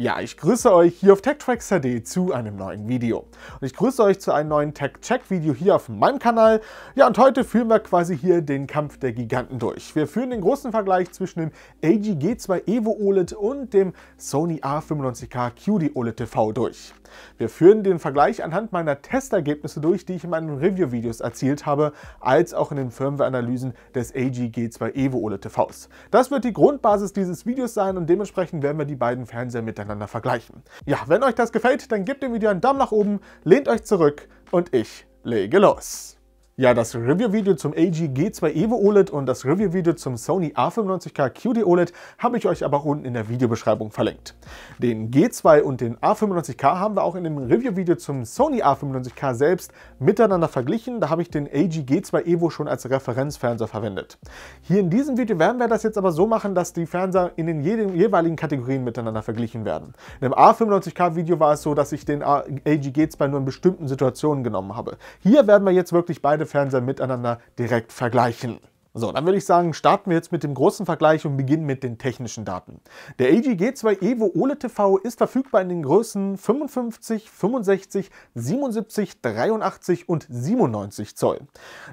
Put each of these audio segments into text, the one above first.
Ja, ich grüße euch hier auf techtracks.de zu einem neuen Video. Und ich grüße euch zu einem neuen Tech-Check-Video hier auf meinem Kanal. Ja, und heute führen wir quasi hier den Kampf der Giganten durch. Wir führen den großen Vergleich zwischen dem LG G2 Evo OLED und dem Sony A95K QD OLED TV durch. Wir führen den Vergleich anhand meiner Testergebnisse durch, die ich in meinen Review-Videos erzielt habe, als auch in den Firmware-Analysen des LG G2 Evo OLED TVs. Das wird die Grundbasis dieses Videos sein und dementsprechend werden wir die beiden Fernseher miteinander miteinander vergleichen. Ja, wenn euch das gefällt, dann gebt dem Video einen Daumen nach oben, lehnt euch zurück und ich lege los. Ja, das Review-Video zum LG G2 Evo OLED und das Review-Video zum Sony A95K QD OLED habe ich euch aber unten in der Videobeschreibung verlinkt. Den G2 und den A95K haben wir auch in dem Review-Video zum Sony A95K selbst miteinander verglichen. Da habe ich den LG G2 Evo schon als Referenzfernseher verwendet. Hier in diesem Video werden wir das jetzt aber so machen, dass die Fernseher in den jeweiligen Kategorien miteinander verglichen werden. In dem A95K Video war es so, dass ich den LG G2 nur in bestimmten Situationen genommen habe. Hier werden wir jetzt wirklich beide Fernseher miteinander direkt vergleichen. So, dann würde ich sagen, starten wir jetzt mit dem großen Vergleich und beginnen mit den technischen Daten. Der LG G2 Evo OLED TV ist verfügbar in den Größen 55, 65, 77, 83 und 97 Zoll.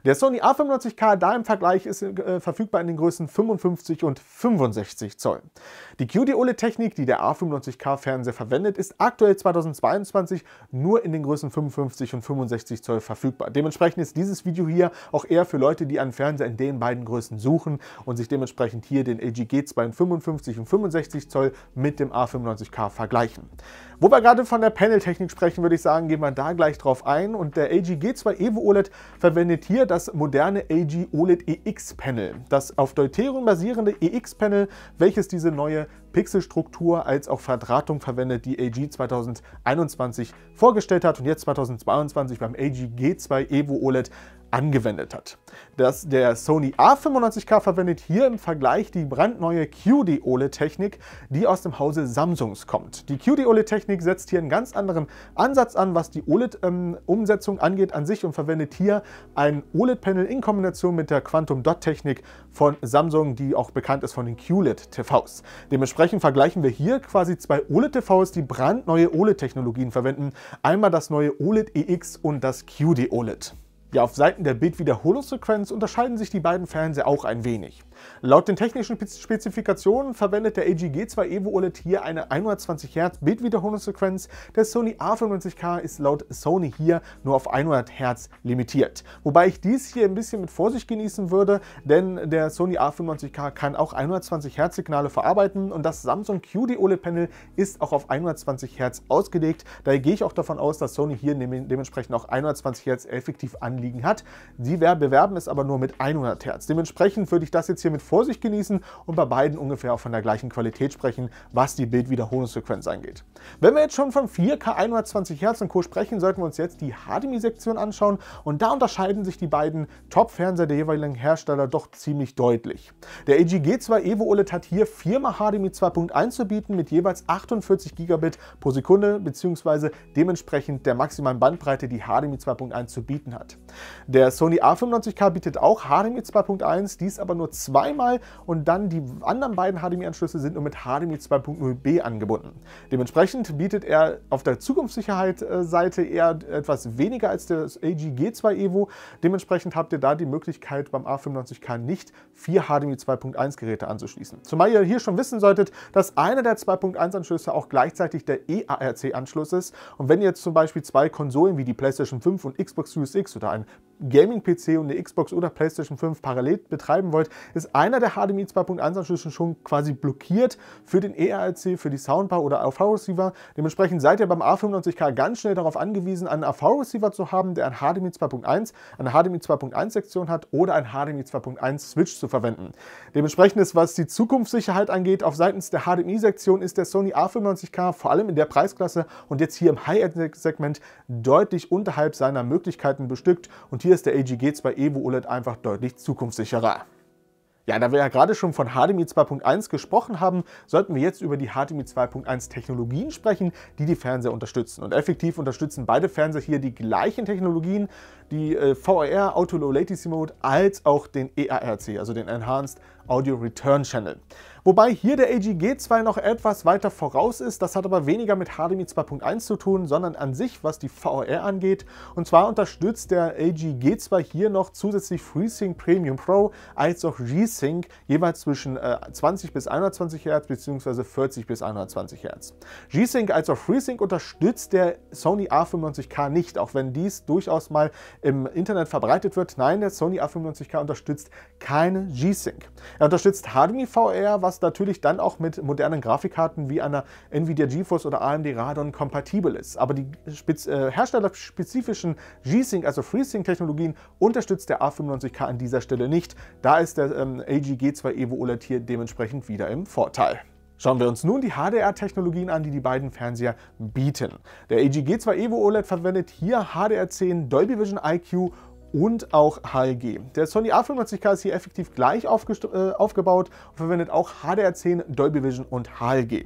Der Sony A95K da im Vergleich ist äh, verfügbar in den Größen 55 und 65 Zoll. Die QD OLED-Technik, die der A95K Fernseher verwendet, ist aktuell 2022 nur in den Größen 55 und 65 Zoll verfügbar. Dementsprechend ist dieses Video hier auch eher für Leute, die einen Fernseher in den beiden Größen suchen und sich dementsprechend hier den LG G2 55 und 65 Zoll mit dem A95K vergleichen. Wo wir gerade von der Paneltechnik sprechen, würde ich sagen, gehen wir da gleich drauf ein und der LG G2 Evo OLED verwendet hier das moderne LG OLED EX Panel. Das auf Deuterium basierende EX Panel, welches diese neue Pixelstruktur als auch Verdrahtung verwendet, die LG 2021 vorgestellt hat und jetzt 2022 beim LG G2 Evo OLED angewendet hat. Dass der Sony A95K verwendet hier im Vergleich die brandneue QD-OLED-Technik, die aus dem Hause Samsungs kommt. Die QD-OLED-Technik setzt hier einen ganz anderen Ansatz an, was die OLED-Umsetzung ähm, angeht an sich und verwendet hier ein OLED-Panel in Kombination mit der Quantum Dot-Technik von Samsung, die auch bekannt ist von den QLED-TVs. Dementsprechend vergleichen wir hier quasi zwei OLED-TVs, die brandneue OLED-Technologien verwenden. Einmal das neue OLED EX und das QD-OLED. Ja, auf Seiten der Bild-Wiederholungsfrequenz unterscheiden sich die beiden Fernseher auch ein wenig. Laut den technischen Spezifikationen verwendet der AG g 2 Evo OLED hier eine 120 Hz Bildwiederholungssequenz. Der Sony A95K ist laut Sony hier nur auf 100 Hz limitiert. Wobei ich dies hier ein bisschen mit Vorsicht genießen würde, denn der Sony A95K kann auch 120 Hz Signale verarbeiten und das Samsung QD OLED Panel ist auch auf 120 Hz ausgelegt. Daher gehe ich auch davon aus, dass Sony hier dementsprechend auch 120 Hz effektiv anliegen hat. Sie bewerben es aber nur mit 100 Hz. Dementsprechend würde ich das jetzt hier hier mit Vorsicht genießen und bei beiden ungefähr auch von der gleichen Qualität sprechen, was die Bildwiederholungsfrequenz angeht. Wenn wir jetzt schon von 4K 120 Hz und Co. sprechen, sollten wir uns jetzt die HDMI-Sektion anschauen und da unterscheiden sich die beiden Top-Fernseher der jeweiligen Hersteller doch ziemlich deutlich. Der g 2 Evo OLED hat hier viermal HDMI 2.1 zu bieten mit jeweils 48 Gigabit pro Sekunde bzw. dementsprechend der maximalen Bandbreite, die HDMI 2.1 zu bieten hat. Der Sony A95K bietet auch HDMI 2.1, dies aber nur zwei zweimal und dann die anderen beiden HDMI-Anschlüsse sind nur mit HDMI 2.0b angebunden. Dementsprechend bietet er auf der Zukunftssicherheit-Seite eher etwas weniger als das AG G2 Evo. Dementsprechend habt ihr da die Möglichkeit, beim A95K nicht vier HDMI 2.1 Geräte anzuschließen. Zumal ihr hier schon wissen solltet, dass einer der 2.1-Anschlüsse auch gleichzeitig der EARC-Anschluss ist. Und wenn ihr jetzt zum Beispiel zwei Konsolen wie die PlayStation 5 und Xbox Series X oder ein Gaming-PC und eine Xbox oder PlayStation 5 parallel betreiben wollt, ist einer der HDMI 2.1-Anschlüsse schon quasi blockiert für den ERLC, für die Soundbar oder AV-Receiver. Dementsprechend seid ihr beim A95K ganz schnell darauf angewiesen, einen AV-Receiver zu haben, der ein HDMI 2.1, eine HDMI 2.1-Sektion hat oder ein HDMI 2.1-Switch zu verwenden. Dementsprechend ist, was die Zukunftssicherheit angeht, auf seitens der HDMI-Sektion ist der Sony A95K vor allem in der Preisklasse und jetzt hier im High-End-Segment deutlich unterhalb seiner Möglichkeiten bestückt und hier ist der AG G2 Evo OLED einfach deutlich zukunftssicherer. Ja, da wir ja gerade schon von HDMI 2.1 gesprochen haben, sollten wir jetzt über die HDMI 2.1 Technologien sprechen, die die Fernseher unterstützen. Und effektiv unterstützen beide Fernseher hier die gleichen Technologien, die äh, VAR Auto Low Latency Mode als auch den EARC, also den Enhanced Audio Return Channel. Wobei hier der AG g 2 noch etwas weiter voraus ist, das hat aber weniger mit HDMI 2.1 zu tun, sondern an sich, was die VAR angeht. Und zwar unterstützt der AG g 2 hier noch zusätzlich FreeSync Premium Pro als auch G-Sync jeweils zwischen äh, 20 bis 120 Hertz bzw. 40 bis 120 Hertz. G-Sync als auch FreeSync unterstützt der Sony A95K nicht, auch wenn dies durchaus mal im Internet verbreitet wird. Nein, der Sony A95K unterstützt keine G-Sync. Er unterstützt HDMI-VR, was natürlich dann auch mit modernen Grafikkarten wie einer Nvidia GeForce oder AMD Radon kompatibel ist. Aber die äh, herstellerspezifischen G-Sync, also FreeSync-Technologien, unterstützt der A95K an dieser Stelle nicht. Da ist der ähm, g 2 Evo OLED hier dementsprechend wieder im Vorteil. Schauen wir uns nun die HDR-Technologien an, die die beiden Fernseher bieten. Der EG G2 Evo OLED verwendet hier HDR10, Dolby Vision IQ und auch HLG. Der Sony A95K ist hier effektiv gleich äh, aufgebaut und verwendet auch HDR10, Dolby Vision und HLG.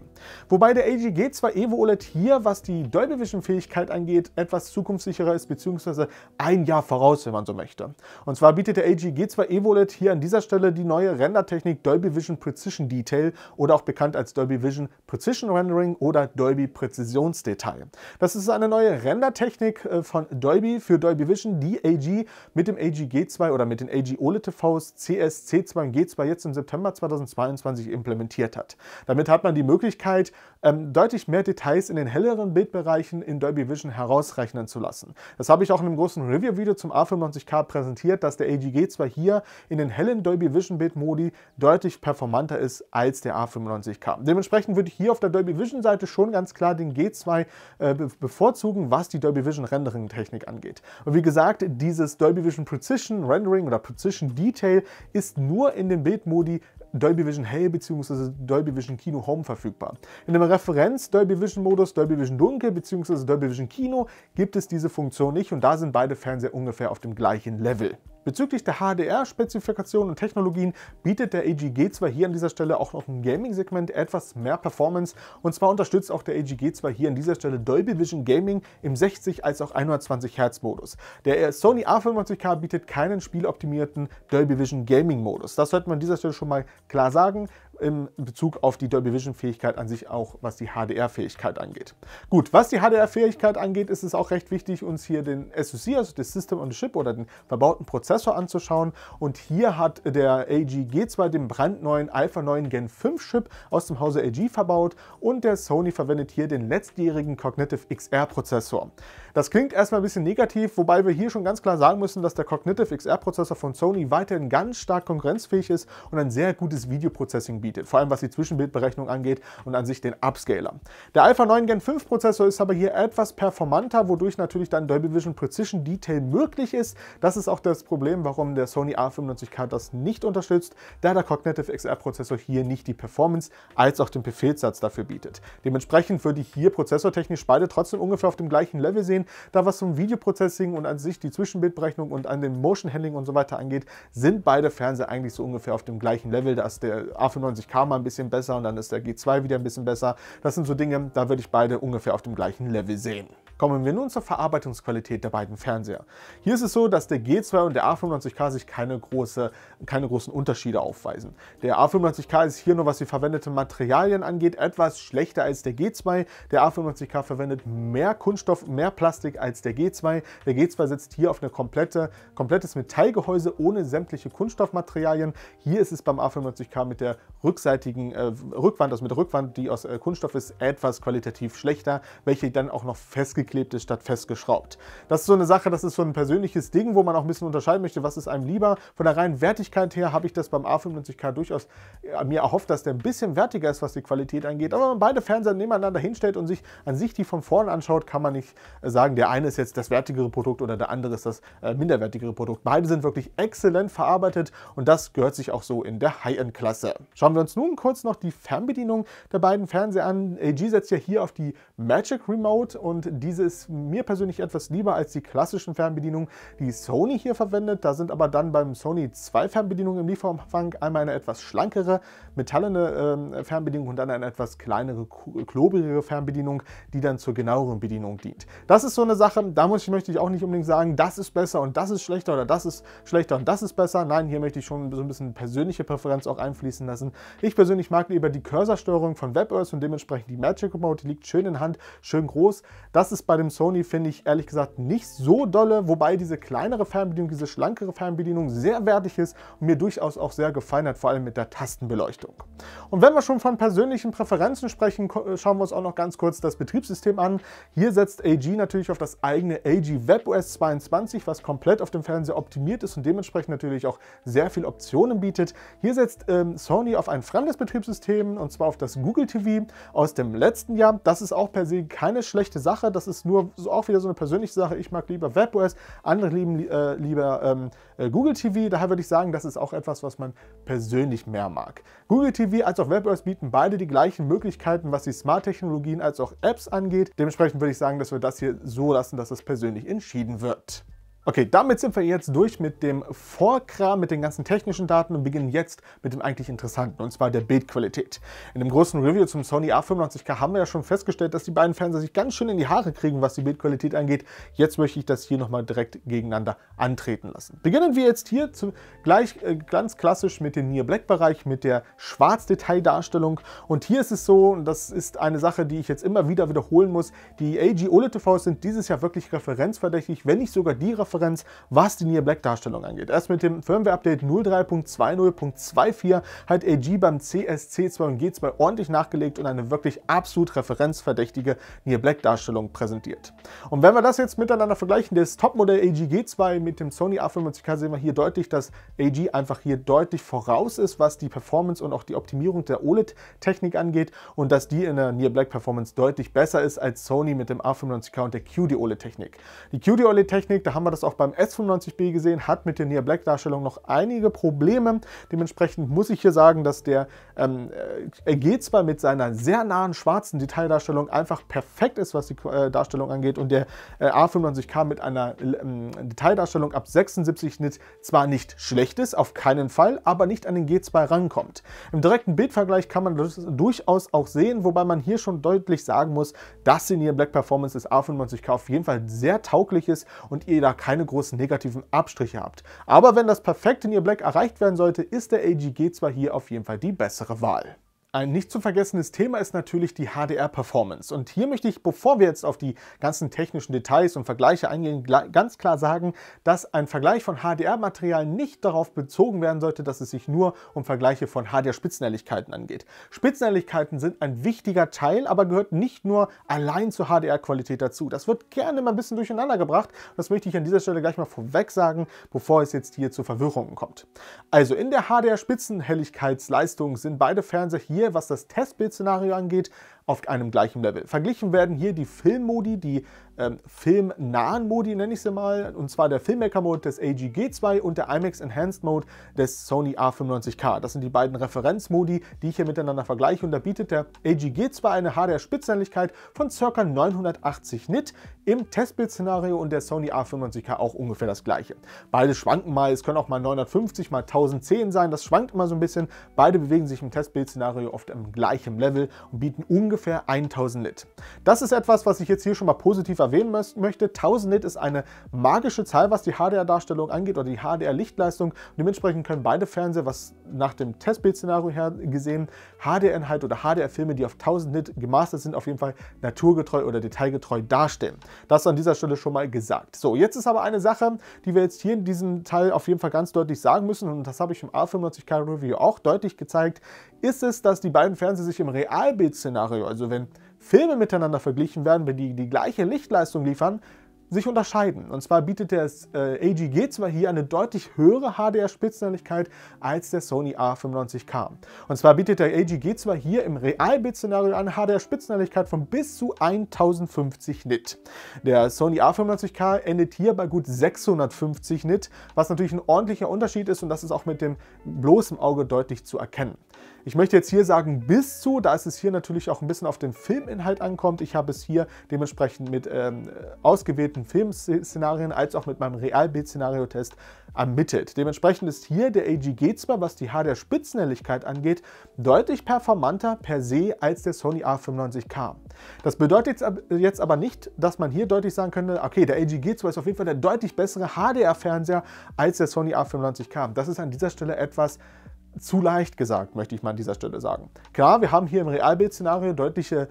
Wobei der g 2 Evo OLED hier, was die Dolby Vision Fähigkeit angeht, etwas zukunftssicherer ist, beziehungsweise ein Jahr voraus, wenn man so möchte. Und zwar bietet der g 2 Evo OLED hier an dieser Stelle die neue Rendertechnik Dolby Vision Precision Detail oder auch bekannt als Dolby Vision Precision Rendering oder Dolby Präzisionsdetail. Das ist eine neue Rendertechnik äh, von Dolby für Dolby Vision, die AG mit dem AG-G2 oder mit den AG-OLED-TVs CS-C2 und G2 jetzt im September 2022 implementiert hat. Damit hat man die Möglichkeit, ähm, deutlich mehr Details in den helleren Bildbereichen in Dolby Vision herausrechnen zu lassen. Das habe ich auch in einem großen Review-Video zum A95K präsentiert, dass der AG-G2 hier in den hellen Dolby Vision Bildmodi deutlich performanter ist als der A95K. Dementsprechend würde ich hier auf der Dolby Vision Seite schon ganz klar den G2 äh, bevorzugen, was die Dolby Vision Rendering Technik angeht. Und wie gesagt, dieses Dolby Dolby Vision Precision Rendering oder Precision Detail ist nur in den Bildmodi Dolby Vision Hell bzw. Dolby Vision Kino Home verfügbar. In dem Referenz Dolby Vision Modus Dolby Vision Dunkel bzw. Dolby Vision Kino gibt es diese Funktion nicht und da sind beide Fernseher ungefähr auf dem gleichen Level. Bezüglich der HDR-Spezifikationen und Technologien bietet der AGG zwar hier an dieser Stelle auch noch im Gaming-Segment etwas mehr Performance und zwar unterstützt auch der AGG zwar hier an dieser Stelle Dolby Vision Gaming im 60 als auch 120 Hertz Modus. Der Sony A95K bietet keinen spieloptimierten Dolby Vision Gaming Modus. Das sollte man an dieser Stelle schon mal klar sagen in Bezug auf die Dolby Vision Fähigkeit an sich auch, was die HDR Fähigkeit angeht. Gut, was die HDR Fähigkeit angeht, ist es auch recht wichtig, uns hier den SoC, also das System on Chip oder den verbauten Prozessor anzuschauen. Und hier hat der AG G2 den brandneuen Alpha 9 Gen 5 Chip aus dem Hause AG verbaut und der Sony verwendet hier den letztjährigen Cognitive XR Prozessor. Das klingt erstmal ein bisschen negativ, wobei wir hier schon ganz klar sagen müssen, dass der Cognitive XR Prozessor von Sony weiterhin ganz stark konkurrenzfähig ist und ein sehr gutes Videoprocessing bietet bietet, vor allem was die Zwischenbildberechnung angeht und an sich den Upscaler. Der Alpha 9 Gen 5 Prozessor ist aber hier etwas performanter, wodurch natürlich dann Dolby Vision Precision Detail möglich ist. Das ist auch das Problem, warum der Sony A95K das nicht unterstützt, da der Cognitive XR Prozessor hier nicht die Performance als auch den Befehlssatz dafür bietet. Dementsprechend würde ich hier prozessortechnisch beide trotzdem ungefähr auf dem gleichen Level sehen, da was zum Videoprocessing und an sich die Zwischenbildberechnung und an den Motion Handling und so weiter angeht, sind beide Fernseher eigentlich so ungefähr auf dem gleichen Level, dass der A95 G20K mal ein bisschen besser und dann ist der G2 wieder ein bisschen besser. Das sind so Dinge, da würde ich beide ungefähr auf dem gleichen Level sehen. Kommen wir nun zur Verarbeitungsqualität der beiden Fernseher. Hier ist es so, dass der G2 und der A95K sich keine, große, keine großen Unterschiede aufweisen. Der A95K ist hier nur, was die verwendeten Materialien angeht, etwas schlechter als der G2. Der A95K verwendet mehr Kunststoff, mehr Plastik als der G2. Der G2 sitzt hier auf ein komplette, komplettes Metallgehäuse ohne sämtliche Kunststoffmaterialien. Hier ist es beim A95K mit der rückseitigen äh, Rückwand, also mit der Rückwand, die aus äh, Kunststoff ist, etwas qualitativ schlechter, welche dann auch noch festgeklebt ist statt festgeschraubt. Das ist so eine Sache, das ist so ein persönliches Ding, wo man auch ein bisschen unterscheiden möchte, was ist einem lieber. Von der reinen Wertigkeit her habe ich das beim A95K durchaus äh, mir erhofft, dass der ein bisschen wertiger ist, was die Qualität angeht. Aber wenn man beide Fernseher nebeneinander hinstellt und sich an sich die von vorn anschaut, kann man nicht äh, sagen, der eine ist jetzt das wertigere Produkt oder der andere ist das äh, minderwertigere Produkt. Beide sind wirklich exzellent verarbeitet und das gehört sich auch so in der High-End-Klasse. Schauen Schauen wir uns nun kurz noch die Fernbedienung der beiden Fernseher an. LG setzt ja hier auf die Magic Remote und diese ist mir persönlich etwas lieber als die klassischen Fernbedienungen, die Sony hier verwendet. Da sind aber dann beim Sony zwei Fernbedienungen im Lieferumfang. Einmal eine etwas schlankere, metallene äh, Fernbedienung und dann eine etwas kleinere, klobigere Fernbedienung, die dann zur genaueren Bedienung dient. Das ist so eine Sache, da muss ich, möchte ich auch nicht unbedingt sagen, das ist besser und das ist schlechter oder das ist schlechter und das ist besser. Nein, hier möchte ich schon so ein bisschen persönliche Präferenz auch einfließen lassen. Ich persönlich mag lieber die Cursorsteuerung von WebOS und dementsprechend die Magic Remote, die liegt schön in Hand, schön groß. Das ist bei dem Sony, finde ich, ehrlich gesagt nicht so dolle, wobei diese kleinere Fernbedienung, diese schlankere Fernbedienung sehr wertig ist und mir durchaus auch sehr gefallen hat, vor allem mit der Tastenbeleuchtung. Und wenn wir schon von persönlichen Präferenzen sprechen, äh, schauen wir uns auch noch ganz kurz das Betriebssystem an. Hier setzt AG natürlich auf das eigene AG WebOS 22, was komplett auf dem Fernseher optimiert ist und dementsprechend natürlich auch sehr viele Optionen bietet. Hier setzt ähm, Sony auf ein fremdes Betriebssystem und zwar auf das Google TV aus dem letzten Jahr. Das ist auch per se keine schlechte Sache, das ist nur so, auch wieder so eine persönliche Sache. Ich mag lieber WebOS, andere lieben äh, lieber ähm, äh, Google TV. Daher würde ich sagen, das ist auch etwas, was man persönlich mehr mag. Google TV als auch WebOS bieten beide die gleichen Möglichkeiten, was die Smart-Technologien als auch Apps angeht. Dementsprechend würde ich sagen, dass wir das hier so lassen, dass das persönlich entschieden wird. Okay, damit sind wir jetzt durch mit dem Vorkram, mit den ganzen technischen Daten und beginnen jetzt mit dem eigentlich Interessanten, und zwar der Bildqualität. In dem großen Review zum Sony A95K haben wir ja schon festgestellt, dass die beiden Fernseher sich ganz schön in die Haare kriegen, was die Bildqualität angeht. Jetzt möchte ich das hier nochmal direkt gegeneinander antreten lassen. Beginnen wir jetzt hier zu, gleich äh, ganz klassisch mit dem Near Black Bereich, mit der Schwarzdetaildarstellung. Und hier ist es so, und das ist eine Sache, die ich jetzt immer wieder wiederholen muss, die AG OLED TVs sind dieses Jahr wirklich referenzverdächtig, wenn nicht sogar die Referenz Preisdifferenz, was die Near Black Darstellung angeht. Erst mit dem Firmware-Update 03.20.24 hat AG beim CSC2 und G2 ordentlich nachgelegt und eine wirklich absolut referenzverdächtige Near Black Darstellung präsentiert. Und wenn wir das jetzt miteinander vergleichen, das Topmodell AG G2 mit dem Sony a 95 k sehen wir hier deutlich, dass AG einfach hier deutlich voraus ist, was die Performance und auch die Optimierung der OLED-Technik angeht und dass die in der Near Black Performance deutlich besser ist als Sony mit dem A95K und der QD-OLED-Technik. Die QD-OLED-Technik, da haben wir das das auch beim S95B gesehen, hat mit der Near Black Darstellung noch einige Probleme. Dementsprechend muss ich hier sagen, dass der, ähm, äh, er geht zwar mit seiner sehr nahen schwarzen Detaildarstellung einfach perfekt ist, was die äh, Darstellung angeht und der äh, A95K mit einer ähm, Detaildarstellung ab 76 Nit zwar nicht schlecht ist, auf keinen Fall, aber nicht an den G2 rankommt. Im direkten Bildvergleich kann man das durchaus auch sehen, wobei man hier schon deutlich sagen muss, dass die Near Black Performance des A95K auf jeden Fall sehr tauglich ist und ihr da keine keine großen negativen Abstriche habt. Aber wenn das perfekte Near Black erreicht werden sollte, ist der AGG zwar hier auf jeden Fall die bessere Wahl. Ein nicht zu vergessenes Thema ist natürlich die HDR-Performance. Und hier möchte ich, bevor wir jetzt auf die ganzen technischen Details und Vergleiche eingehen, ganz klar sagen, dass ein Vergleich von HDR-Material nicht darauf bezogen werden sollte, dass es sich nur um Vergleiche von HDR-Spitzenhelligkeiten angeht. Spitzenhelligkeiten sind ein wichtiger Teil, aber gehört nicht nur allein zur HDR-Qualität dazu. Das wird gerne immer ein bisschen durcheinander gebracht. Das möchte ich an dieser Stelle gleich mal vorweg sagen, bevor es jetzt hier zu Verwirrungen kommt. Also in der HDR-Spitzenhelligkeitsleistung sind beide Fernseher hier hier, was das Testbild-Szenario angeht, auf einem gleichen Level. Verglichen werden hier die Filmmodi, die ähm, filmnahen Modi nenne ich sie mal, und zwar der Filmmaker Mode des AG-G2 und der IMAX Enhanced Mode des Sony A95K. Das sind die beiden Referenzmodi, die ich hier miteinander vergleiche und da bietet der AG-G2 eine HDR-Spitzhelligkeit von ca. 980 Nit im Testbild-Szenario und der Sony A95K auch ungefähr das gleiche. Beide schwanken mal, es können auch mal 950 mal 1010 sein, das schwankt immer so ein bisschen. Beide bewegen sich im Testbild-Szenario oft im gleichen Level und bieten ungefähr ungefähr 1000 Nit. Das ist etwas, was ich jetzt hier schon mal positiv erwähnen möchte. 1000 Nit ist eine magische Zahl, was die HDR-Darstellung angeht oder die HDR-Lichtleistung. Dementsprechend können beide Fernseher, was nach dem Testbildszenario her gesehen, HDR-Inhalt oder HDR-Filme, die auf 1000 Nit gemastert sind, auf jeden Fall naturgetreu oder detailgetreu darstellen. Das an dieser Stelle schon mal gesagt. So, jetzt ist aber eine Sache, die wir jetzt hier in diesem Teil auf jeden Fall ganz deutlich sagen müssen und das habe ich im A95K Review auch deutlich gezeigt ist es, dass die beiden Fernseher sich im Realbildszenario, also wenn Filme miteinander verglichen werden, wenn die die gleiche Lichtleistung liefern, sich unterscheiden. Und zwar bietet der äh, AGG zwar hier eine deutlich höhere HDR-Spitzfindigkeit als der Sony A95K. Und zwar bietet der AGG zwar hier im Realbild-Szenario eine HDR-Spitzfindigkeit von bis zu 1050 Nit. Der Sony A95K endet hier bei gut 650 Nit, was natürlich ein ordentlicher Unterschied ist und das ist auch mit dem bloßen Auge deutlich zu erkennen. Ich möchte jetzt hier sagen bis zu, da es es hier natürlich auch ein bisschen auf den Filminhalt ankommt. Ich habe es hier dementsprechend mit ähm, ausgewählten konkreten Filmszenarien als auch mit meinem Real-Bild-Szenario-Test ermittelt. Dementsprechend ist hier der AGG zwar, was die HDR-Spitzenhelligkeit angeht, deutlich performanter per se als der Sony A95K. Das bedeutet jetzt aber nicht, dass man hier deutlich sagen könnte, okay, der ag zwar ist auf jeden Fall der deutlich bessere HDR-Fernseher als der Sony A95K. Das ist an dieser Stelle etwas zu leicht gesagt, möchte ich mal an dieser Stelle sagen. Klar, wir haben hier im Realbild-Szenario deutliche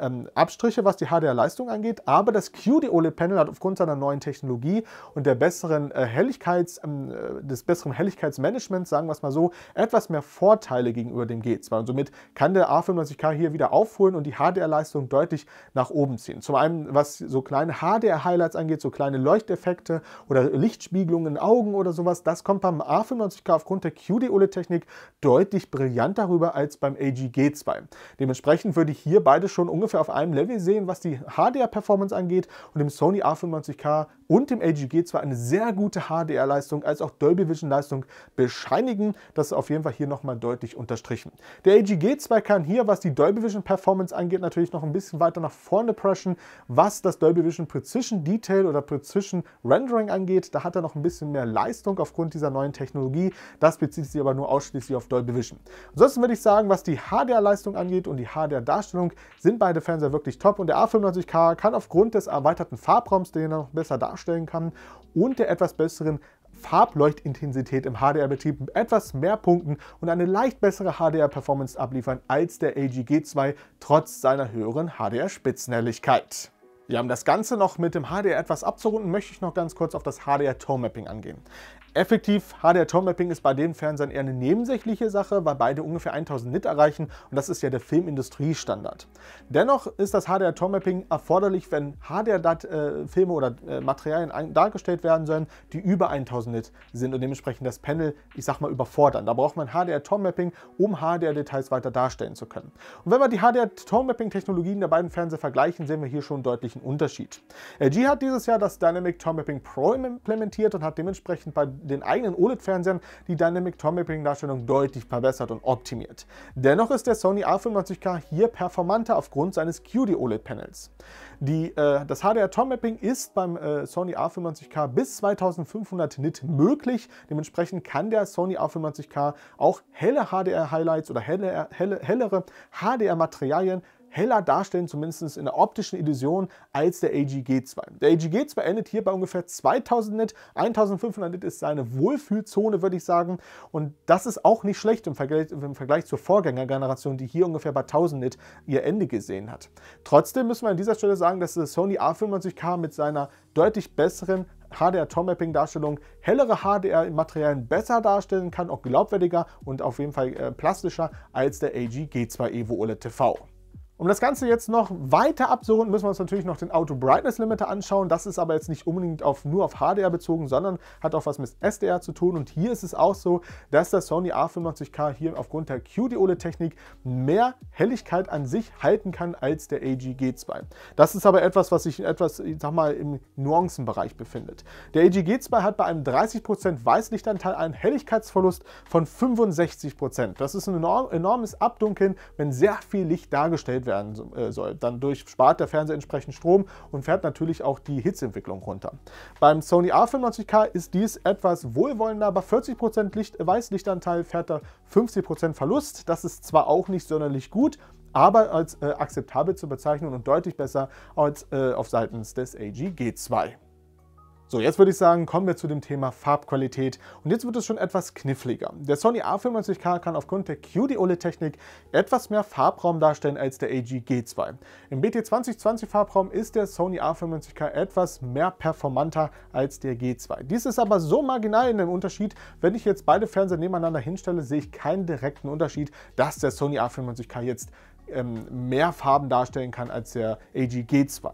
ähm, Abstriche, was die HDR-Leistung angeht, aber das QD-OLED-Panel hat aufgrund seiner neuen Technologie und der besseren äh, Helligkeits, ähm, äh, des besseren Helligkeitsmanagements, sagen wir es mal so, etwas mehr Vorteile gegenüber dem G2. Und somit kann der A95K hier wieder aufholen und die HDR-Leistung deutlich nach oben ziehen. Zum einen, was so kleine HDR-Highlights angeht, so kleine Leuchteffekte oder Lichtspiegelungen in Augen oder sowas, das kommt beim A95K aufgrund der QD-OLED-Technik Grafik deutlich brillant darüber als beim AG G2. Dementsprechend würde ich hier beide schon ungefähr auf einem Level sehen, was die HDR-Performance angeht und im Sony A95K und dem LG zwar eine sehr gute HDR-Leistung als auch Dolby Vision-Leistung bescheinigen. Das ist auf jeden Fall hier nochmal deutlich unterstrichen. Der LG 2 kann hier, was die Dolby Vision Performance angeht, natürlich noch ein bisschen weiter nach vorne pressen, was das Dolby Vision Precision Detail oder Precision Rendering angeht. Da hat er noch ein bisschen mehr Leistung aufgrund dieser neuen Technologie. Das bezieht sich aber nur ausschließlich auf Dolby Vision. Ansonsten würde ich sagen, was die HDR-Leistung angeht und die HDR-Darstellung, sind beide Fernseher wirklich top und der A95K kann aufgrund des erweiterten Farbraums, den er noch besser darstellt, darstellen kann und der etwas besseren Farbleuchtintensität im HDR-Betrieb mit etwas mehr Punkten und eine leicht bessere HDR-Performance abliefern als der LG G2 trotz seiner höheren HDR-Spitzenhelligkeit. Ja, um das Ganze noch mit dem HDR etwas abzurunden, möchte ich noch ganz kurz auf das HDR Tone Mapping angehen. Effektiv HDR-Tone-Mapping ist bei den Fernsehern eher eine nebensächliche Sache, weil beide ungefähr 1000 Nit erreichen und das ist ja der Filmindustriestandard. Dennoch ist das HDR-Tone-Mapping erforderlich, wenn HDR-Filme äh, oder äh, Materialien dargestellt werden sollen, die über 1000 Nit sind und dementsprechend das Panel, ich sag mal, überfordern. Da braucht man HDR-Tone-Mapping, um HDR-Details weiter darstellen zu können. Und wenn wir die HDR-Tone-Mapping-Technologien der beiden Fernseher vergleichen, sehen wir hier schon einen deutlichen Unterschied. LG hat dieses Jahr das Dynamic Tone Mapping Pro implementiert und hat dementsprechend bei den eigenen OLED-Fernsehern die Dynamic Tom Mapping Darstellung deutlich verbessert und optimiert. Dennoch ist der Sony A95K hier performanter aufgrund seines QD OLED Panels. Die, äh, das HDR Tom Mapping ist beim äh, Sony A95K bis 2500 nit möglich. Dementsprechend kann der Sony A95K auch helle HDR Highlights oder helle, helle, hellere HDR Materialien heller darstellen, zumindest in der optischen Illusion, als der AG g 2 Der AG g 2 endet hier bei ungefähr 2000 Nit. 1500 Nit ist seine Wohlfühlzone, würde ich sagen. Und das ist auch nicht schlecht im Vergleich, im Vergleich zur Vorgängergeneration, die hier ungefähr bei 1000 Nit ihr Ende gesehen hat. Trotzdem müssen wir an dieser Stelle sagen, dass der Sony A95K mit seiner deutlich besseren HDR-Tom-Mapping-Darstellung hellere HDR-Materialien besser darstellen kann, auch glaubwürdiger und auf jeden Fall äh, plastischer als der AG G2 Evo OLED TV. Um das Ganze jetzt noch weiter abzurunden, müssen wir uns natürlich noch den Auto Brightness Limiter anschauen. Das ist aber jetzt nicht unbedingt auf, nur auf HDR bezogen, sondern hat auch was mit SDR zu tun. Und hier ist es auch so, dass der Sony A95K hier aufgrund der QD-OLED-Technik mehr Helligkeit an sich halten kann als der AG-G2. Das ist aber etwas, was sich etwas, ich sag mal, im Nuancenbereich befindet. Der AG-G2 hat bei einem 30% Weißlichtanteil einen Helligkeitsverlust von 65%. Das ist ein enorm, enormes Abdunkeln, wenn sehr viel Licht dargestellt wird werden äh, soll. Dann durch, spart der Fernseher entsprechend Strom und fährt natürlich auch die Hitzeentwicklung runter. Beim Sony A95K ist dies etwas wohlwollender, aber 40% Licht, äh, Weißlichtanteil fährt er 50% Verlust. Das ist zwar auch nicht sonderlich gut, aber als äh, akzeptabel zu bezeichnen und deutlich besser als äh, auf Seiten des AG G2. So, jetzt würde ich sagen, kommen wir zu dem Thema Farbqualität. Und jetzt wird es schon etwas kniffliger. Der Sony A95K kann aufgrund der QD-OLED-Technik etwas mehr Farbraum darstellen als der AG G2. Im BT2020 Farbraum ist der Sony A95K etwas mehr performanter als der G2. Dies ist aber so marginal in dem Unterschied, wenn ich jetzt beide Fernseher nebeneinander hinstelle, sehe ich keinen direkten Unterschied, dass der Sony A95K jetzt ähm, mehr Farben darstellen kann als der AG G2.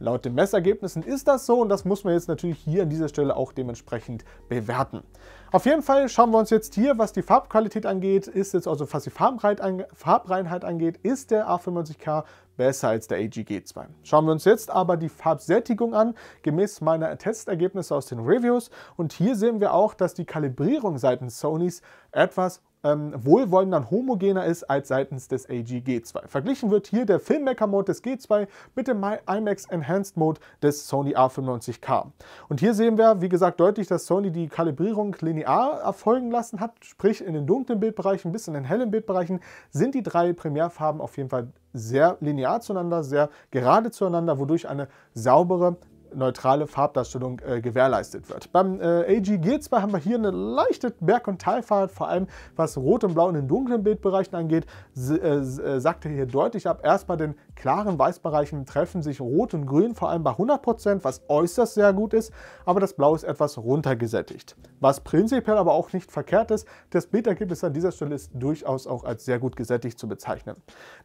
Laut den Messergebnissen ist das so und das muss man jetzt natürlich hier an dieser Stelle auch dementsprechend bewerten. Auf jeden Fall schauen wir uns jetzt hier, was die Farbqualität angeht, ist jetzt also was die Farbreinheit angeht, ist der A95K besser als der AGG2. Schauen wir uns jetzt aber die Farbsättigung an, gemäß meiner Testergebnisse aus den Reviews. Und hier sehen wir auch, dass die Kalibrierung seitens Sonys etwas ähm, wohlwollender homogener ist als seitens des AG G2. Verglichen wird hier der Filmmaker-Mode des G2 mit dem IMAX Enhanced Mode des Sony A95K. Und hier sehen wir, wie gesagt, deutlich, dass Sony die Kalibrierung linear erfolgen lassen hat, sprich in den dunklen Bildbereichen bis in den hellen Bildbereichen sind die drei Primärfarben auf jeden Fall sehr linear zueinander, sehr gerade zueinander, wodurch eine saubere neutrale Farbdarstellung äh, gewährleistet wird. Beim äh, AG Gear 2 haben wir hier eine leichte Berg- und Talfahrt, vor allem was Rot und Blau in den dunklen Bildbereichen angeht, äh, äh er hier deutlich ab. Erstmal den klaren Weißbereichen treffen sich Rot und Grün, vor allem bei 100%, was äußerst sehr gut ist, aber das Blau ist etwas runtergesättigt. Was prinzipiell aber auch nicht verkehrt ist, das Bildergebnis an dieser Stelle ist durchaus auch als sehr gut gesättigt zu bezeichnen.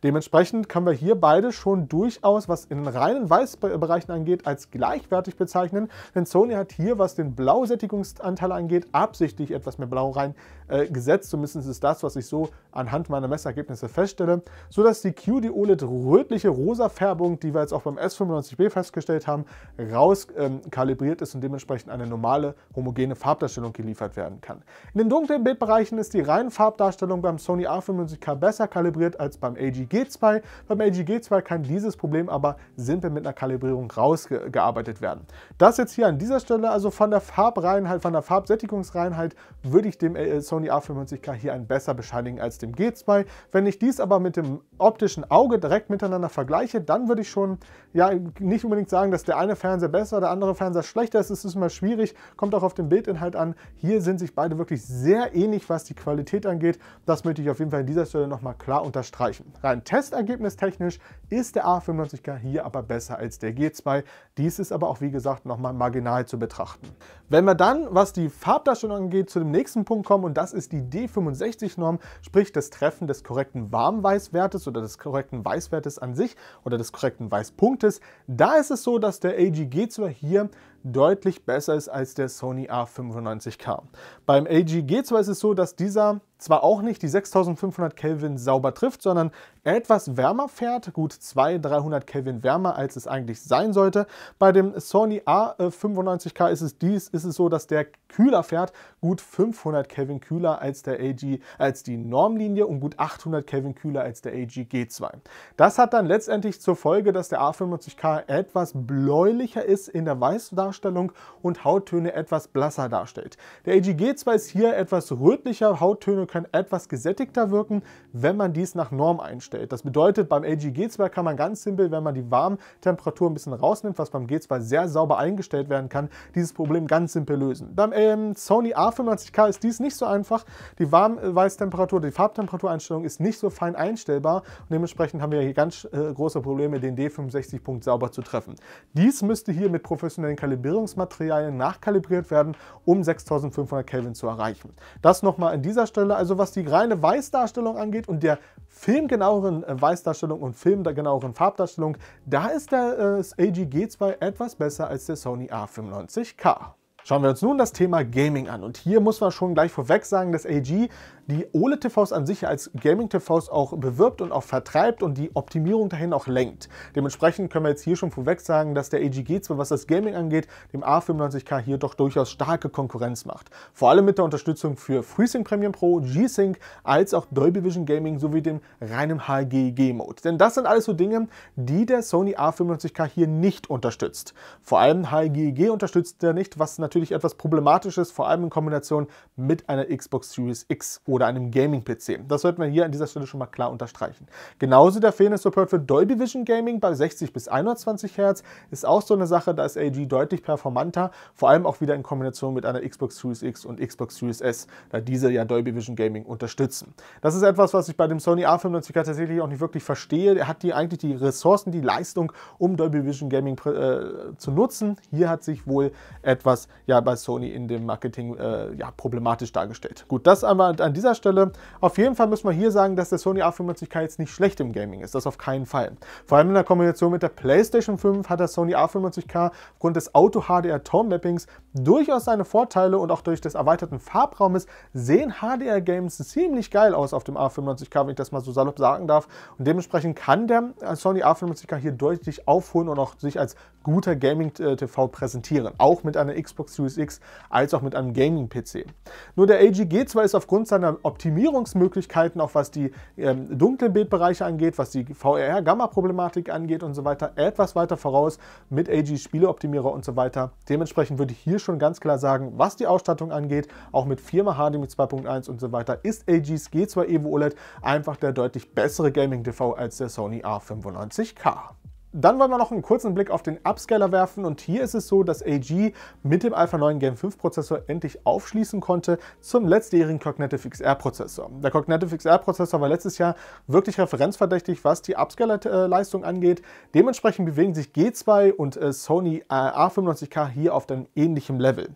Dementsprechend können wir hier beide schon durchaus, was in den reinen Weißbereichen angeht, als gleich gleichwertig bezeichnen, denn Sony hat hier, was den Blausättigungsanteil angeht, absichtlich etwas mehr Blau rein äh, gesetzt, zumindest ist das, was ich so anhand meiner Messergebnisse feststelle, sodass die QD OLED rötliche rosa Färbung, die wir jetzt auch beim S95B festgestellt haben, rauskalibriert ähm, ist und dementsprechend eine normale homogene Farbdarstellung geliefert werden kann. In den dunklen Bildbereichen ist die reine Farbdarstellung beim Sony A95K besser kalibriert als beim AGG2. Beim AGG2 kann dieses Problem aber simpel mit einer Kalibrierung rausgearbeitet werden. Das jetzt hier an dieser Stelle, also von der Farbreinheit, von der Farbsättigungsreinheit, würde ich dem äh, Sony die A95K hier ein besser bescheinigen als dem G2. Wenn ich dies aber mit dem optischen Auge direkt miteinander vergleiche, dann würde ich schon ja nicht unbedingt sagen, dass der eine Fernseher besser, oder der andere Fernseher schlechter ist. Es ist immer schwierig, kommt auch auf den Bildinhalt an. Hier sind sich beide wirklich sehr ähnlich, was die Qualität angeht. Das möchte ich auf jeden Fall an dieser Stelle nochmal klar unterstreichen. Rein Testergebnis technisch ist der A95K hier aber besser als der G2. Dies ist aber auch, wie gesagt, nochmal marginal zu betrachten. Wenn wir dann, was die Farbdarstellung angeht, zu dem nächsten Punkt kommen und das das ist die D65-Norm, sprich das Treffen des korrekten Warmweißwertes oder des korrekten Weißwertes an sich oder des korrekten Weißpunktes. Da ist es so, dass der AGG zwar hier deutlich besser ist als der Sony A95K. Beim LG G2 ist es so, dass dieser zwar auch nicht die 6500 Kelvin sauber trifft, sondern etwas wärmer fährt, gut 200, 300 Kelvin wärmer, als es eigentlich sein sollte. Bei dem Sony A95K ist es dies, ist es so, dass der kühler fährt, gut 500 Kelvin kühler als der AG, als die Normlinie und gut 800 Kelvin kühler als der AG G2. Das hat dann letztendlich zur Folge, dass der A95K etwas bläulicher ist in der Weißdarstellung Darstellung und Hauttöne etwas blasser darstellt. Der AGG2 ist hier etwas rötlicher, Hauttöne können etwas gesättigter wirken, wenn man dies nach Norm einstellt. Das bedeutet, beim AGG2 kann man ganz simpel, wenn man die Warmtemperatur ein bisschen rausnimmt, was beim G2 sehr sauber eingestellt werden kann, dieses Problem ganz simpel lösen. Beim ähm, Sony A95K ist dies nicht so einfach. Die Warmweißtemperatur, die Farbtemperatureinstellung ist nicht so fein einstellbar und dementsprechend haben wir hier ganz äh, große Probleme, den D65-Punkt sauber zu treffen. Dies müsste hier mit professionellen Kalibrierungen Bildungsmaterialien nachkalibriert werden, um 6500 Kelvin zu erreichen. Das nochmal an dieser Stelle, also was die reine Weißdarstellung angeht und der filmgenaueren äh, Weißdarstellung und filmgenaueren Farbdarstellung, da ist der äh, AG G2 etwas besser als der Sony A95K. Schauen wir uns nun das Thema Gaming an. Und hier muss man schon gleich vorweg sagen, dass AG die OLED-TVs an sich als Gaming-TVs auch bewirbt und auch vertreibt und die Optimierung dahin auch lenkt. Dementsprechend können wir jetzt hier schon vorweg sagen, dass der AGG zwar was das Gaming angeht, dem A95K hier doch durchaus starke Konkurrenz macht. Vor allem mit der Unterstützung für FreeSync Premium Pro, G-Sync als auch Dolby Vision Gaming sowie dem reinen HGG-Mode. Denn das sind alles so Dinge, die der Sony A95K hier nicht unterstützt. Vor allem HGG unterstützt er nicht, was natürlich etwas problematisch ist, vor allem in Kombination mit einer Xbox Series X, wo oder einem Gaming-PC. Das sollten wir hier an dieser Stelle schon mal klar unterstreichen. Genauso der fehlende Support für Dolby Vision Gaming bei 60 bis 120 Hertz ist auch so eine Sache, da ist AG deutlich performanter, vor allem auch wieder in Kombination mit einer Xbox Series X und Xbox Series S, da diese ja Dolby Vision Gaming unterstützen. Das ist etwas, was ich bei dem Sony A95 tatsächlich auch nicht wirklich verstehe. Er hat die eigentlich die Ressourcen, die Leistung, um Dolby Vision Gaming äh, zu nutzen. Hier hat sich wohl etwas ja bei Sony in dem Marketing äh, ja, problematisch dargestellt. Gut, das einmal an dieser dieser Stelle. Auf jeden Fall müssen wir hier sagen, dass der Sony A95K jetzt nicht schlecht im Gaming ist. Das auf keinen Fall. Vor allem in der Kombination mit der PlayStation 5 hat der Sony A95K aufgrund des Auto-HDR-Tone-Mappings durchaus seine Vorteile und auch durch des erweiterten Farbraumes sehen HDR-Games ziemlich geil aus auf dem A95K, wenn ich das mal so salopp sagen darf. Und dementsprechend kann der äh, Sony A95K hier deutlich aufholen und auch sich als guter Gaming-TV präsentieren. Auch mit einer Xbox Series X als auch mit einem Gaming-PC. Nur der AG G2 ist aufgrund seiner Optimierungsmöglichkeiten, auch was die ähm, dunklen Bildbereiche angeht, was die VRR-Gamma-Problematik angeht und so weiter, etwas weiter voraus mit AG-Spieleoptimierer und so weiter. Dementsprechend würde ich hier schon ganz klar sagen, was die Ausstattung angeht, auch mit Firma HDMI 2.1 und so weiter, ist AGs G2 Evo OLED einfach der deutlich bessere Gaming-TV als der Sony A95K. Dann wollen wir noch einen kurzen Blick auf den Upscaler werfen und hier ist es so, dass AG mit dem Alpha 9 Gen 5 Prozessor endlich aufschließen konnte zum letztjährigen Cognitive XR Prozessor. Der Cognitive XR Prozessor war letztes Jahr wirklich referenzverdächtig, was die Upscaler-Leistung angeht. Dementsprechend bewegen sich G2 und äh, Sony äh, A95K hier auf einem ähnlichen Level.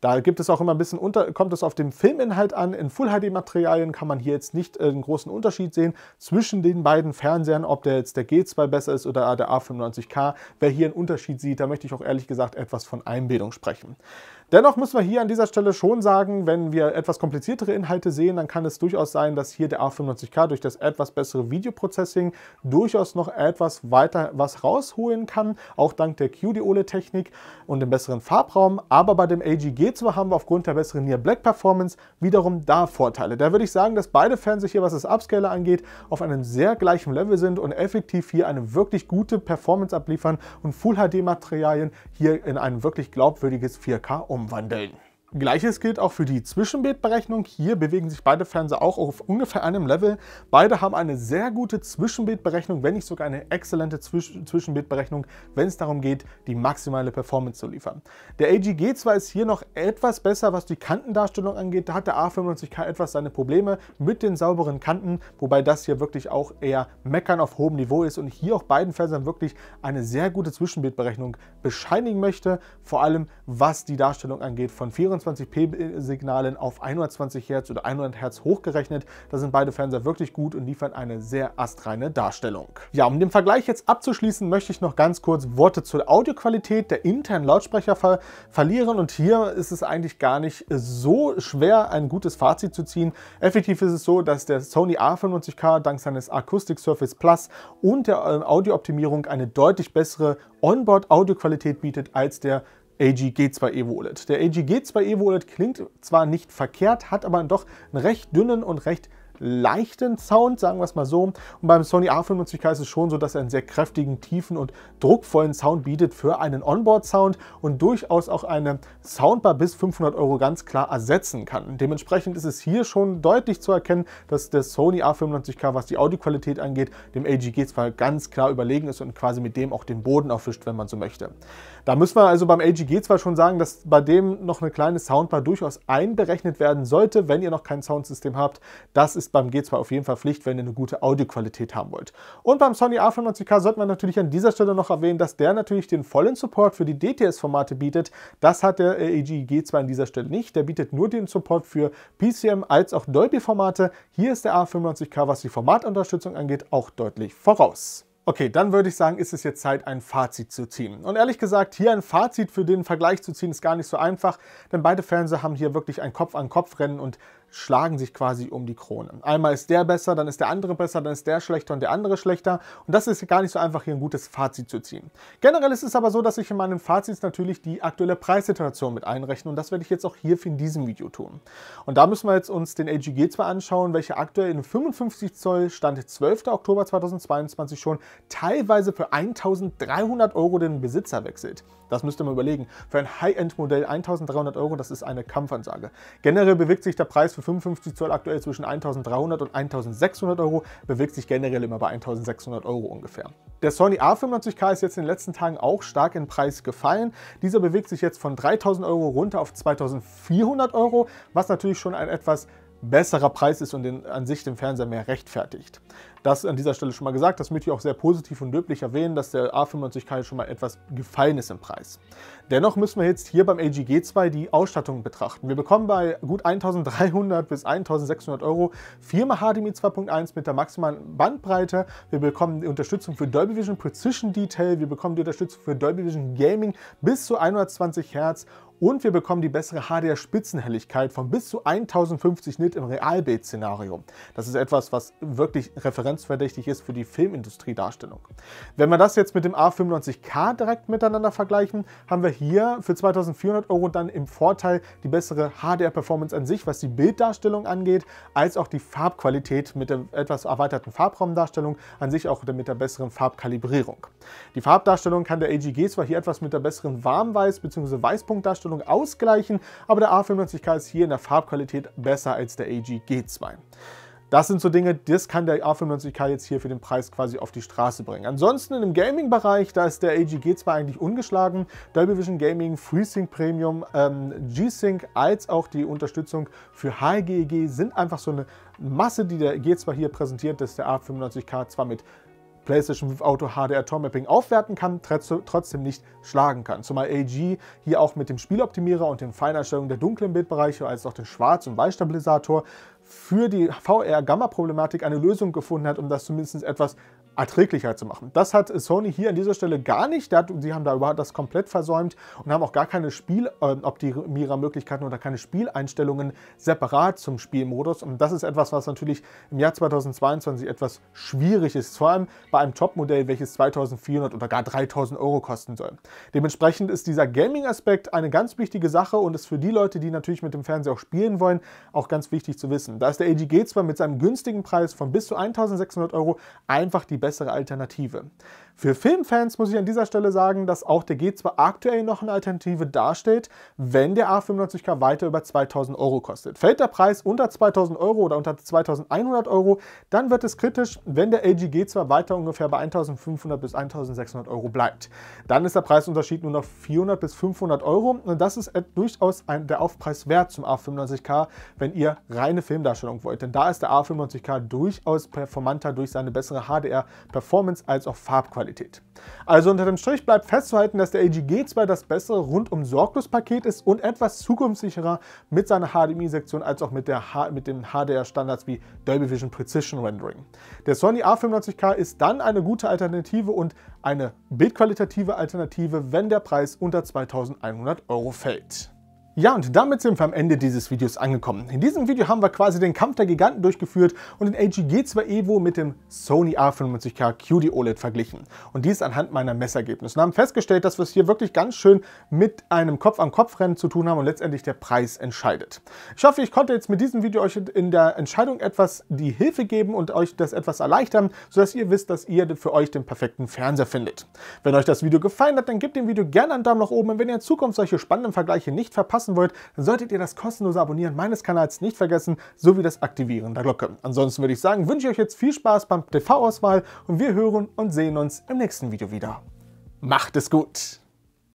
Da gibt es auch immer ein bisschen unter, kommt es auf den Filminhalt an. In Full-HD-Materialien kann man hier jetzt nicht äh, einen großen Unterschied sehen zwischen den beiden Fernsehern, ob der jetzt der G2 besser ist oder der A95K. Wer hier einen Unterschied sieht, da möchte ich auch ehrlich gesagt etwas von Einbildung sprechen. Dennoch müssen wir hier an dieser Stelle schon sagen, wenn wir etwas kompliziertere Inhalte sehen, dann kann es durchaus sein, dass hier der A95K durch das etwas bessere Videoprocessing durchaus noch etwas weiter was rausholen kann, auch dank der QD-OLED-Technik und dem besseren Farbraum. Aber bei dem AG G2 haben wir aufgrund der besseren Near Black Performance wiederum da Vorteile. Da würde ich sagen, dass beide Fernseher hier, was das Upscaler angeht, auf einem sehr gleichen Level sind und effektiv hier eine wirklich gute Performance abliefern und Full HD-Materialien hier in ein wirklich glaubwürdiges 4K umsetzen. umwandeln. Gleiches gilt auch für die Zwischenbildberechnung. Hier bewegen sich beide Fernseher auch auf ungefähr einem Level. Beide haben eine sehr gute Zwischenbildberechnung, wenn nicht sogar eine exzellente Zwisch Zwischenbildberechnung, wenn es darum geht, die maximale Performance zu liefern. Der AG G2 ist hier noch etwas besser, was die Kantendarstellung angeht. Da hat der A95K etwas seine Probleme mit den sauberen Kanten, wobei das hier wirklich auch eher meckern auf hohem Niveau ist und hier auch beiden Fernsehern wirklich eine sehr gute Zwischenbildberechnung bescheinigen möchte, vor allem was die Darstellung angeht von 24 24p-Signalen auf 120 Hertz oder 100 Hertz hochgerechnet. Da sind beide Fernseher wirklich gut und liefern eine sehr astreine Darstellung. Ja, um den Vergleich jetzt abzuschließen, möchte ich noch ganz kurz Worte zur Audioqualität der internen Lautsprecher ver verlieren und hier ist es eigentlich gar nicht so schwer, ein gutes Fazit zu ziehen. Effektiv ist es so, dass der Sony a 95 k dank seines Acoustic Surface Plus und der äh, Audiooptimierung eine deutlich bessere Onboard-Audioqualität bietet als der AG g 2 Evo OLED. Der AG g 2 Evo OLED klingt zwar nicht verkehrt, hat aber doch einen recht dünnen und recht leichten Sound, sagen wir es mal so. Und beim Sony A75K ist es schon so, dass er einen sehr kräftigen, tiefen und druckvollen Sound bietet für einen Onboard-Sound und durchaus auch eine Soundbar bis 500 Euro ganz klar ersetzen kann. Dementsprechend ist es hier schon deutlich zu erkennen, dass der Sony A95K, was die Audioqualität angeht, dem AGG 2 ganz klar überlegen ist und quasi mit dem auch den Boden aufwischt, wenn man so möchte. Da müssen wir also beim AGG 2 schon sagen, dass bei dem noch eine kleine Soundbar durchaus einberechnet werden sollte, wenn ihr noch kein Soundsystem habt. Das ist ist beim G2 auf jeden Fall Pflicht, wenn ihr eine gute Audioqualität haben wollt. Und beim Sony A95K sollte man natürlich an dieser Stelle noch erwähnen, dass der natürlich den vollen Support für die DTS-Formate bietet. Das hat der EG G2 an dieser Stelle nicht. Der bietet nur den Support für PCM als auch Dolby-Formate. Hier ist der A95K, was die Formatunterstützung angeht, auch deutlich voraus. Okay, dann würde ich sagen, ist es jetzt Zeit, ein Fazit zu ziehen. Und ehrlich gesagt, hier ein Fazit für den Vergleich zu ziehen, ist gar nicht so einfach, denn beide Fernseher haben hier wirklich ein Kopf-an-Kopf-Rennen und schlagen sich quasi um die Krone. Einmal ist der besser, dann ist der andere besser, dann ist der schlechter und der andere schlechter. Und das ist gar nicht so einfach, hier ein gutes Fazit zu ziehen. Generell ist es aber so, dass ich in meinen Fazits natürlich die aktuelle Preissituation mit einrechne. Und das werde ich jetzt auch hier für in diesem Video tun. Und da müssen wir jetzt uns den LG G2 anschauen, welcher aktuell in 55 Zoll Stand 12. Oktober 2022 schon teilweise für 1300 Euro den Besitzer wechselt. Das müsst ihr mal überlegen. Für ein High-End-Modell 1300 Euro, das ist eine Kampfansage. Generell bewegt sich der Preis für 55 Zoll aktuell zwischen 1300 und 1600 Euro, bewegt sich generell immer bei 1600 Euro ungefähr. Der Sony A95K ist jetzt in den letzten Tagen auch stark in Preis gefallen. Dieser bewegt sich jetzt von 3000 Euro runter auf 2400 Euro, was natürlich schon ein etwas besserer Preis ist und den, an sich den Fernseher mehr rechtfertigt. Das an dieser Stelle schon mal gesagt, das möchte ich auch sehr positiv und löblich erwähnen, dass der A95K schon mal etwas gefallen ist im Preis. Dennoch müssen wir jetzt hier beim AG G2 die Ausstattung betrachten. Wir bekommen bei gut 1300 bis 1600 Euro Firma HDMI 2.1 mit der maximalen Bandbreite. Wir bekommen die Unterstützung für Dolby Vision Precision Detail. Wir bekommen die Unterstützung für Dolby Vision Gaming bis zu 120 Hertz und wir bekommen die bessere HDR-Spitzenhelligkeit von bis zu 1050 Nit im Realbild-Szenario. Das ist etwas, was wirklich referenzverdächtig ist für die Filmindustriedarstellung. Wenn wir das jetzt mit dem A95K direkt miteinander vergleichen, haben wir hier für 2400 Euro dann im Vorteil die bessere HDR-Performance an sich, was die Bilddarstellung angeht, als auch die Farbqualität mit der etwas erweiterten Farbraumdarstellung, an sich auch mit der besseren Farbkalibrierung. Die Farbdarstellung kann der AGG zwar hier etwas mit der besseren Warmweiß- bzw. Weißpunktdarstellung Darstellung ausgleichen, aber der A95K ist hier in der Farbqualität besser als der AG G2. Das sind so Dinge, das kann der A95K jetzt hier für den Preis quasi auf die Straße bringen. Ansonsten im Gaming-Bereich, da ist der AG G2 eigentlich ungeschlagen, Dolby Vision Gaming, FreeSync Premium, ähm, G-Sync als auch die Unterstützung für HGEG sind einfach so eine Masse, die der G2 hier präsentiert, dass der A95K zwar mit PlayStation 5 Auto HDR Tormapping aufwerten kann, trotzdem nicht schlagen kann. Zumal AG hier auch mit dem Spieloptimierer und den Feinerstellungen der dunklen Bildbereiche als auch dem Schwarz- und Weichstabilisator für die VR-Gamma-Problematik eine Lösung gefunden hat, um das zumindest etwas erträglicher zu machen. Das hat Sony hier an dieser Stelle gar nicht. Sie haben da überhaupt das komplett versäumt und haben auch gar keine Spieloptimierer-Möglichkeiten ähm, oder keine Spieleinstellungen separat zum Spielmodus. Und das ist etwas, was natürlich im Jahr 2022 etwas schwierig ist. Vor allem bei einem Top-Modell, welches 2400 oder gar 3000 Euro kosten soll. Dementsprechend ist dieser Gaming-Aspekt eine ganz wichtige Sache und ist für die Leute, die natürlich mit dem Fernseher auch spielen wollen, auch ganz wichtig zu wissen. Da ist der AGG zwar mit seinem günstigen Preis von bis zu 1600 Euro einfach die beste bessere Alternative. Für Filmfans muss ich an dieser Stelle sagen, dass auch der G2 aktuell noch eine Alternative darstellt, wenn der A95K weiter über 2000 Euro kostet. Fällt der Preis unter 2000 Euro oder unter 2100 Euro, dann wird es kritisch, wenn der LG G2 weiter ungefähr bei 1500 bis 1600 Euro bleibt. Dann ist der Preisunterschied nur noch 400 bis 500 Euro und das ist äh, durchaus ein, der Aufpreis wert zum A95K, wenn ihr reine Filmdarstellung wollt. Denn da ist der A95K durchaus performanter durch seine bessere HDR-Performance als auch Farbqualität. Qualität. Also unter dem Strich bleibt festzuhalten, dass der g 2 das bessere rundum sorglos Paket ist und etwas zukunftssicherer mit seiner HDMI-Sektion als auch mit, der H mit den HDR-Standards wie Dolby Vision Precision Rendering. Der Sony A95K ist dann eine gute Alternative und eine bildqualitative Alternative, wenn der Preis unter 2100 Euro fällt. Ja, und damit sind wir am Ende dieses Videos angekommen. In diesem Video haben wir quasi den Kampf der Giganten durchgeführt und den LG G2 Evo mit dem Sony A55K QD OLED verglichen. Und dies anhand meiner Messergebnisse. Und haben festgestellt, dass wir es hier wirklich ganz schön mit einem Kopf-an-Kopf-Rennen zu tun haben und letztendlich der Preis entscheidet. Ich hoffe, ich konnte jetzt mit diesem Video euch in der Entscheidung etwas die Hilfe geben und euch das etwas erleichtern, sodass ihr wisst, dass ihr für euch den perfekten Fernseher findet. Wenn euch das Video gefallen hat, dann gebt dem Video gerne einen Daumen nach oben und wenn ihr in Zukunft solche spannenden Vergleiche nicht verpasst, verpassen wollt, dann solltet ihr das kostenlose Abonnieren meines Kanals nicht vergessen, sowie das Aktivieren der Glocke. Ansonsten würde ich sagen, wünsche ich euch jetzt viel Spaß beim TV-Auswahl und wir hören und sehen uns im nächsten Video wieder. Macht es gut!